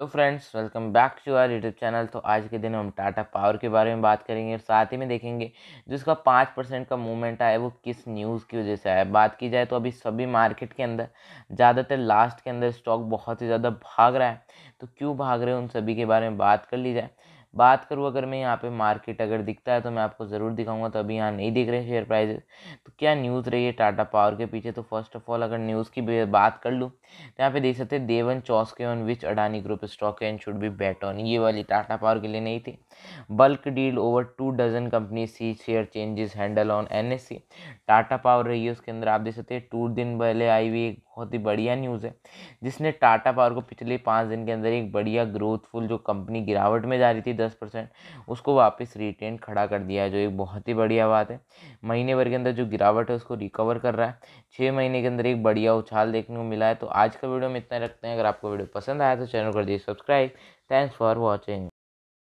तो friends welcome back to our YouTube channel तो आज के दिन हम टाटा पावर के बारे में बात करेंगे और साथ ही में देखेंगे जो इसका पाँच परसेंट का मूवमेंट आया वो किस न्यूज़ की वजह से आया बात की जाए तो अभी सभी मार्केट के अंदर ज़्यादातर लास्ट के अंदर स्टॉक बहुत ही ज़्यादा भाग रहा है तो क्यों भाग रहे हैं उन सभी के बारे में बात कर ली जाए बात करूँ अगर मैं यहाँ पे मार्केट अगर दिखता है तो मैं आपको ज़रूर दिखाऊंगा तो अभी यहाँ नहीं दिख रहे शेयर प्राइस तो क्या न्यूज़ रही है टाटा पावर के पीछे तो फर्स्ट ऑफ ऑल अगर न्यूज़ की बात कर लूँ तो यहाँ पे देख सकते हैं देवन चौस के on which Adani group stock and should be bet on ये वाली टाटा पावर के लिए नहीं थी bulk deal over two dozen companies share changes handle on an Tata power रही है उसके अंदर आप देख सकते हैं टू दिन पहले आई हुई बहुत ही बढ़िया न्यूज़ है जिसने टाटा पावर को पिछले पाँच दिन के अंदर एक बढ़िया ग्रोथफुल जो कंपनी गिरावट में जा रही थी दस परसेंट उसको वापस रिटेन खड़ा कर दिया है जो एक बहुत ही बढ़िया बात है महीने भर के अंदर जो गिरावट है उसको रिकवर कर रहा है छः महीने के अंदर एक बढ़िया उछाल देखने को मिला है तो आज का वीडियो में इतना रखते हैं अगर आपको वीडियो पसंद आया तो चैनल कर दिए सब्सक्राइब थैंक्स फॉर वॉचिंग